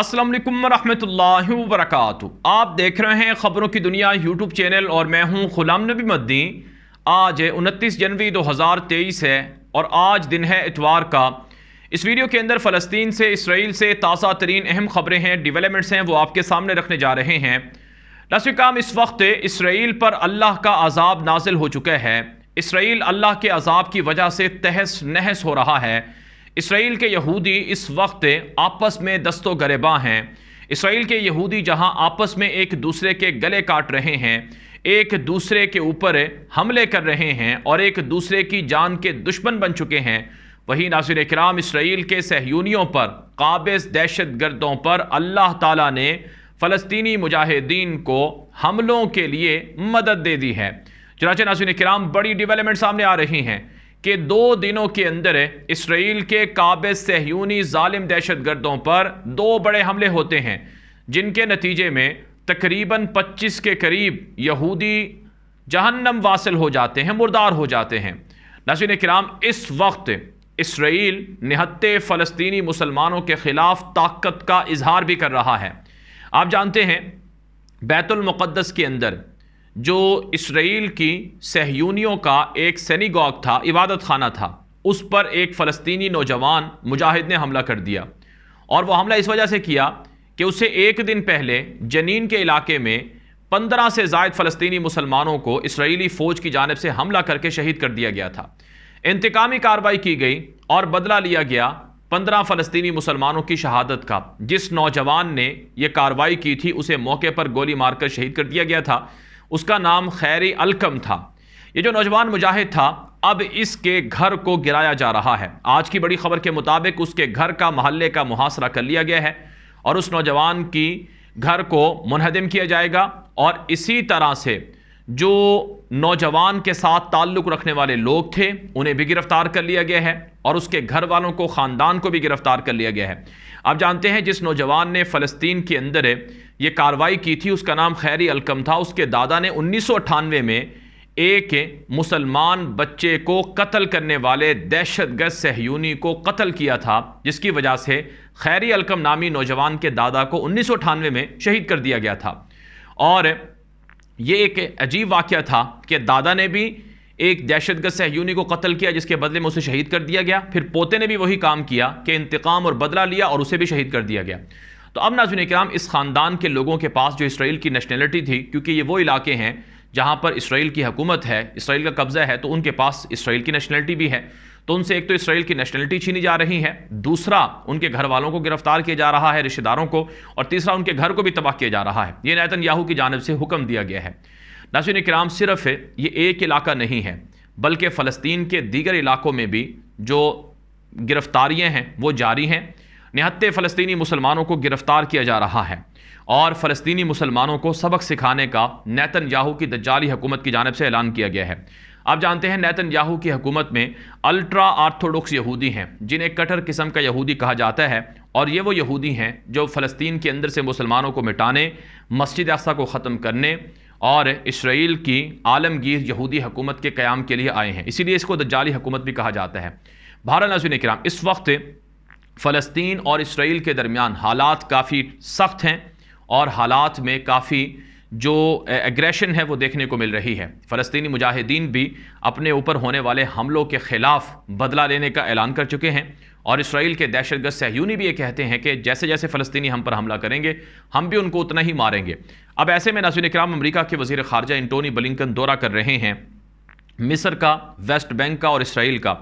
अस्सलाम वालेकुम रहमतुल्लाहि व बरकातहू आप देख रहे हैं ख़बरों की दुनिया यूट्यूब चैनल और मैं हूं गुलाम नबी मद्दी आज उनतीस जनवरी 2023 है और आज दिन है इतवार का इस वीडियो के अंदर फ़लस्तीन से इसराइल से ताज़ा तरीन अहम ख़बरें हैं डिवेलपमेंट्स हैं वो आपके सामने रखने जा रहे हैं लास्ट काम इस वक्त इसराइल पर अल्लाह का आज़ाब नाजिल हो चुका है इसराइल अल्लाह के अजाब की वजह से तहस नहस हो रहा है इसराइल के यहूदी इस वक्त आपस में दस्तो गरेबा हैं इसराइल के यहूदी जहां आपस में एक दूसरे के गले काट रहे हैं एक दूसरे के ऊपर हमले कर रहे हैं और एक दूसरे की जान के दुश्मन बन चुके हैं वहीं नासिर कराम इसराइल के सहयूनियों पर काबिज दहशत गर्दों पर अल्लाह ताला ने फ़लस्तनी मुजाहिदीन को हमलों के लिए मदद दे दी है चनाचे नासिर कराम बड़ी डिवेलपमेंट सामने आ रही हैं कि दो दिनों के अंदर इसराइल के काब सहयूनी ालिम दहशत गर्दों पर दो बड़े हमले होते हैं जिनके नतीजे में तकरीबन पच्चीस के करीब यहूदी जहन्नम वासिल हो जाते हैं मुर्दार हो जाते हैं नासिन कराम इस वक्त इसराइल निहत्ते फ़लस्तीनी मुसलमानों के ख़िलाफ़ ताकत का इजहार भी कर रहा है आप जानते हैं बैतुलमक़दस के अंदर जो इसराइल की सहयूनियों का एक सनीगॉग था इबादत खाना था उस पर एक फलस्तनी नौजवान मुजाहिद ने हमला कर दिया और वह हमला इस वजह से किया कि उसे एक दिन पहले जनीन के इलाके में पंद्रह से जायद फ़लस्तनी मुसलमानों को इसराइली फ़ौज की जानब से हमला करके शहीद कर दिया गया था इंतकामी कार्रवाई की गई और बदला लिया गया पंद्रह फलस्तनी मुसलमानों की शहादत का जिस नौजवान ने यह कार्रवाई की थी उसे मौके पर गोली मारकर शहीद कर दिया गया था उसका नाम खैरी अलकम था ये जो नौजवान मुजाहिद था अब इसके घर को गिराया जा रहा है आज की बड़ी खबर के मुताबिक उसके घर का मोहल्ले का मुहासरा कर लिया गया है और उस नौजवान की घर को मुनहदम किया जाएगा और इसी तरह से जो नौजवान के साथ ताल्लुक़ रखने वाले लोग थे उन्हें भी गिरफ्तार कर लिया गया है और उसके घर वालों को ख़ानदान को भी गिरफ्तार कर लिया गया है आप जानते हैं जिस नौजवान ने फ़लस्तीन के अंदर ये कार्रवाई की थी उसका नाम खैरी अलकम था उसके दादा ने उन्नीस में एक मुसलमान बच्चे को कत्ल करने वाले दहशतगर्द सहयूनी को कत्ल किया था जिसकी वजह से खैरी अलकम नामी नौजवान के दादा को उन्नीस में शहीद कर दिया गया था और ये एक अजीब वाक़ था कि दादा ने भी एक दहशतगर्द सहयूनी को कत्ल किया जिसके बदले में उसे शहीद कर दिया गया फिर पोते ने भी वही काम किया कि इंतकाम और बदला लिया और उसे भी शहीद कर दिया गया तो अब नाजुन कराम इस ख़ानदान के लोगों के पास जो इसराइल की नेशनलिटी थी क्योंकि ये वो इलाके हैं जहाँ पर इसराइल की हकूमत है इसराइल का कब्ज़ा है तो उनके पास इसराइल की नेशनलिटी भी है तो उनसे एक तो इसराइल की नेशनलिटी छीनी जा रही है दूसरा उनके घर वालों को गिरफ्तार किया जा रहा है रिश्तेदारों को और तीसरा उनके घर को भी तबाह किया जा रहा है ये नैतन याहू की जानब से हुक्म दिया गया है नाजुन कराम सिर्फ ये एक इलाका नहीं है बल्कि फ़लस्तीन के दीगर इलाकों में भी जो गिरफ्तारियाँ हैं वो जारी हैं निहत्ते फ़लस्तनी मुसलमानों को गिरफ़्तार किया जा रहा है और फ़लस्तनी मुसलमानों को सबक सिखाने का नैतन याहू की दज्जाली हुकूमत की जानब से ऐलान किया गया है आप जानते हैं नैतन याहू की हुकूमत में अल्ट्रा आर्थोडॉक्स यहूदी हैं जिन्हें कटर किस्म का यहूदी कहा जाता है और ये वो यहूदी हैं जो फ़लस्तीन के अंदर से मुसलमानों को मिटाने मस्जिद अक्सा को ख़त्म करने और इसराइल की आलमगीर यहूदी हुकूमत के क़्याम के लिए आए हैं इसीलिए इसको दज्जाली हकूमत भी कहा जाता है भारत नाजुन कराम इस वक्त फ़लस्तीन और इसराइल के दरमियान हालात काफ़ी सख्त हैं और हालात में काफ़ी जो एग्रेशन है वो देखने को मिल रही है फलस्तनी मुजाहिदीन भी अपने ऊपर होने वाले हमलों के ख़िलाफ़ बदला लेने का ऐलान कर चुके हैं और इसराइल के दहशतगर्द सहयूनी भी ये कहते हैं कि जैसे जैसे फ़लस्तनी हम पर हमला करेंगे हम भी उनको उतना ही मारेंगे अब ऐसे में नाजिन कराम अमरीका के वज़ी ख़ारजा इंटोनी बलिकन दौरा कर रहे हैं मिस्र का वेस्ट बैंक का और इसराइल का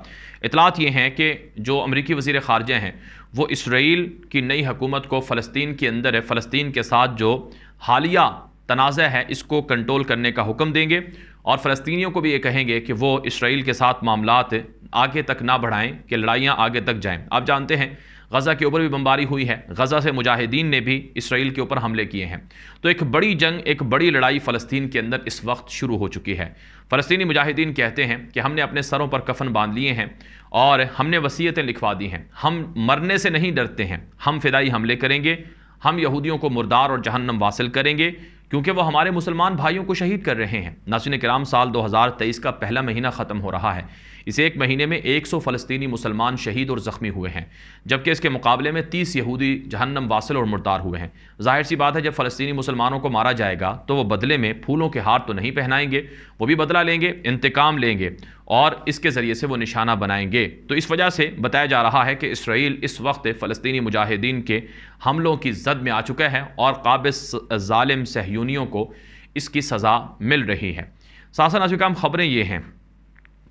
इतलात ये हैं कि जो अमरीकी वज़ी ख़ारजा हैं वो इसराइल की नई हकूमत को फ़लस्तीन के अंदर है फ़लस्तीन के साथ जो हालिया तनाज़ है इसको कंट्रोल करने का हुक्म देंगे और फ़लस्तियों को भी ये कहेंगे कि वो इसराइल के साथ मामला आगे तक ना बढ़ाएँ कि लड़ाइयाँ आगे तक जाएँ आप जानते हैं गज़ा के ऊपर भी बमबारी हुई है गज़ा से मुजाहिदीन ने भी इसराइल के ऊपर हमले किए हैं तो एक बड़ी जंग एक बड़ी लड़ाई फ़लस्तीन के अंदर इस वक्त शुरू हो चुकी है फ़लस्तीनी मुजाहिदीन कहते हैं कि हमने अपने सरों पर कफन बांध लिए हैं और हमने वसीयतें लिखवा दी हैं हम मरने से नहीं डरते हैं हम फिदाई हमले करेंगे हम यहूदियों को मुर्दार और जहन्नम वासिल करेंगे क्योंकि वो हमारे मुसलमान भाइयों को शहीद कर रहे हैं नासिन कराम साल 2023 का पहला महीना ख़त्म हो रहा है इस एक महीने में 100 फ़लस्तनी मुसलमान शहीद और ज़ख्मी हुए हैं जबकि इसके मुकाबले में 30 यहूदी जहन्नम वासिल और मुर्दार हुए हैं जाहिर सी बात है जब फलस्तनी मुसलमानों को मारा जाएगा तो वह बदले में फूलों के हार तो नहीं पहनाएंगे वो भी बदला लेंगे इंतकाम लेंगे और इसके ज़रिए से वो निशाना बनाएंगे तो इस वजह से बताया जा रहा है कि इसराइल इस वक्त फ़लस्तनी मुजाहिदीन के हमलों की जद में आ चुका है और काबिल ालिम सहयोग कयूनियों को इसकी सज़ा मिल रही है सासन अशकाम ख़बरें ये हैं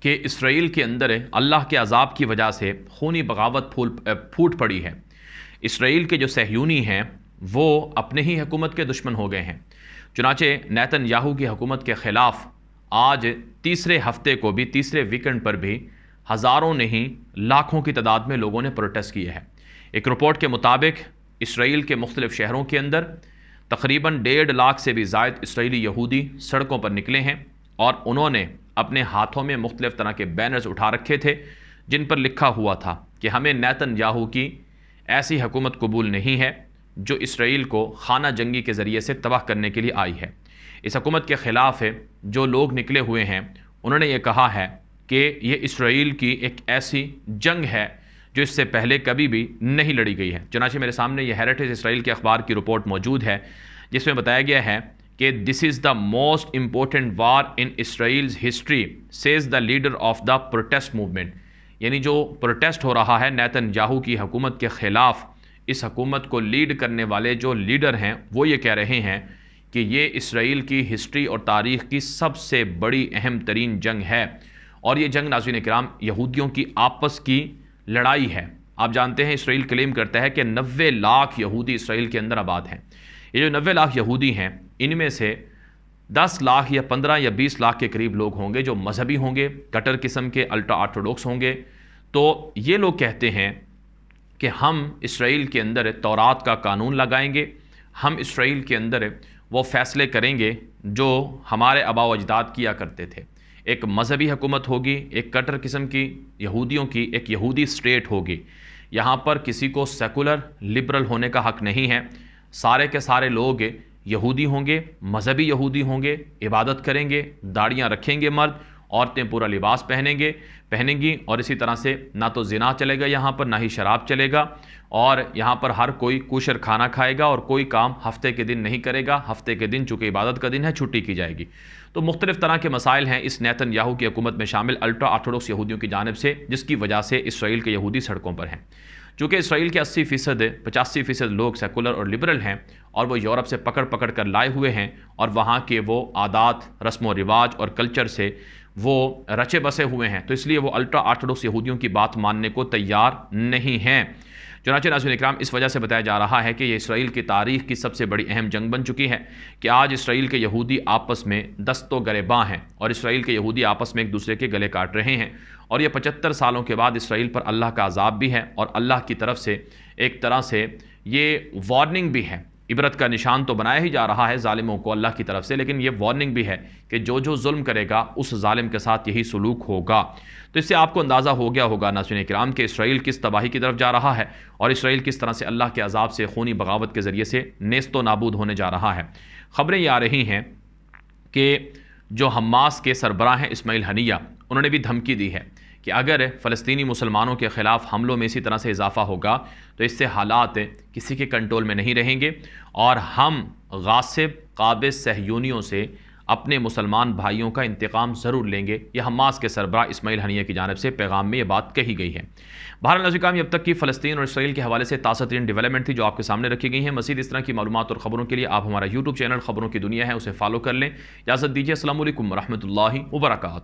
कि इसराइल के अंदर अल्लाह के अजाब की वजह से खूनी बगावत फूल फूट पड़ी है इसराइल के जो सहयूनी हैं वो अपने ही हुकूमत के दुश्मन हो गए हैं चुनाचे नैतन याहू की हुकूमत के ख़िलाफ़ आज तीसरे हफ्ते को भी तीसरे वीकेंड पर भी हज़ारों नहीं लाखों की तादाद में लोगों ने प्रोटेस्ट किए हैं एक रिपोर्ट के मुताबिक इसराइल के मुख्तलिफ़ शहरों के अंदर तकरीबन डेढ़ लाख से भी जायद इसराइली यहूदी सड़कों पर निकले हैं और उन्होंने अपने हाथों में मुख्तलिफ़ तरह के बैनर्स उठा रखे थे जिन पर लिखा हुआ था कि हमें नैतन याहू की ऐसी हुकूमत कबूल नहीं है जो इसराइल को खाना जंगी के ज़रिए से तबाह करने के लिए आई है इस हकूमत के ख़िलाफ़ है जो लोग निकले हुए हैं उन्होंने ये कहा है कि ये इसराइल की एक ऐसी जंग है जो इससे पहले कभी भी नहीं लड़ी गई है चुनाचे मेरे सामने ये हेरिटेज इसराइल के अखबार की रिपोर्ट मौजूद है जिसमें बताया गया है कि this is the most important war in Israel's history says the leader of the protest movement यानी जो प्रोटेस्ट हो रहा है नैतन याहू की हुकूमत के ख़िलाफ़ इस हकूमत को लीड करने वाले जो लीडर हैं वो ये कह रहे हैं कि ये इसराइल की हिस्ट्री और तारीख़ की सबसे बड़ी अहम तरीन जंग है और ये जंग नाजुन कराम यहूदियों की आपस की लड़ाई है आप जानते हैं इसराइल क्लेम करता है कि नबे लाख यहूदी इसराइल के अंदर आबाद हैं ये जो नबे लाख यहूदी हैं इनमें से दस लाख या पंद्रह या बीस लाख के करीब लोग होंगे जो मजहबी होंगे कटर किस्म के अल्ट्रा आर्थोडॉक्स होंगे तो ये लोग कहते हैं कि हम इसराइल के अंदर तौरात का कानून लगाएंगे हम इसराइल के अंदर वो फ़ैसले करेंगे जो हमारे आबा अजदाद किया करते थे एक मजहबी हुकूमत होगी एक कटर किस्म की यहूदियों की एक यहूदी स्टेट होगी यहाँ पर किसी को सेकुलर लिबरल होने का हक नहीं है सारे के सारे लोग यहूदी होंगे मजहबी यहूदी होंगे इबादत करेंगे दाढ़ियाँ रखेंगे मर्द औरतें पूरा लिबास पहनेंगे पहनेंगी और इसी तरह से ना तो जिना चलेगा यहाँ पर ना ही शराब चलेगा और यहाँ पर हर कोई कुशर खाना खाएगा और कोई काम हफ्ते के दिन नहीं करेगा हफ्ते के दिन चूँकि इबादत का दिन है छुट्टी की जाएगी तो मुख्तलिफ तरह के मसाइल हैं इस नैतन याहू की हकूमत में शामिल अल्ट्रा आर्थोडॉक्स यहूदियों की जानब से जिसकी वजह से इसराइल के यहूदी सड़कों पर हैं चूँकि इसराइल के अस्सी फ़ीसद पचासी फ़ीसद लोग सेकुलर और लिबरल हैं और वो यूरोप से पकड़ पकड़ कर लाए हुए हैं और वहाँ के वो आदात रस्म व रिवाज और कल्चर से वो रचे बसे हुए हैं तो इसलिए वो अल्ट्रा आर्थोडॉक्स यहूदियों की बात मानने को तैयार नहीं हैं चुनाच नाजुन इक्राम इस वजह से बताया जा रहा है कि ये इसराइल की तारीख की सबसे बड़ी अहम जंग बन चुकी है कि आज इसराइल के यहूदी आपस में दस्तो गरेबा हैं और इसराइल के यहूदी आपस में एक दूसरे के गले काट रहे हैं और ये पचहत्तर सालों के बाद इसराइल पर अल्लाह का अजाब भी है और अल्लाह की तरफ से एक तरह से ये वार्निंग भी है इबरत का निशान तो बनाया ही जा रहा है ालिमों को अल्लाह की तरफ से लेकिन ये वार्निंग भी है कि जो जो जुल्म करेगा उस ालिम के साथ यही सलूक होगा तो इससे आपको अंदाज़ा हो गया होगा नासन कराम कि इसराइल किस तबाही की तरफ जा रहा है और इसराइल किस तरह से अल्लाह के अजाब से खूनी बगावत के ज़रिए से व नाबूद होने जा रहा है ख़बरें ये आ रही हैं कि जो हमास के सरबरा हैं इसमाइल हनिया उन्होंने भी धमकी दी है कि अगर फ़लस्तनी मुसलमानों के ख़िलाफ़ हमलों में इसी तरह से इजाफ़ा होगा तो इससे हालात किसी के कंट्रोल में नहीं रहेंगे और हम गासिब काब सहयोनियों से अपने मुसलमान भाइयों का इंतकाम ज़रूर लेंगे यह हमास के सरबरा इसमाइल हनिया की जानब से पैगाम में ये बात कही गई है भारत नजीकाम अब तक की फ़लस्तीन और इसराइल के हवाले से तरीन डेवलपमेंट थी जो आपके सामने रखी गई है मजीद इस तरह की मालूम और ख़बरों के लिए आप हमारा यूट्यूब चैनल खबरों की दुनिया है उसे फॉलो कर लें इजाज़त दीजिए असल वरहमल वर्का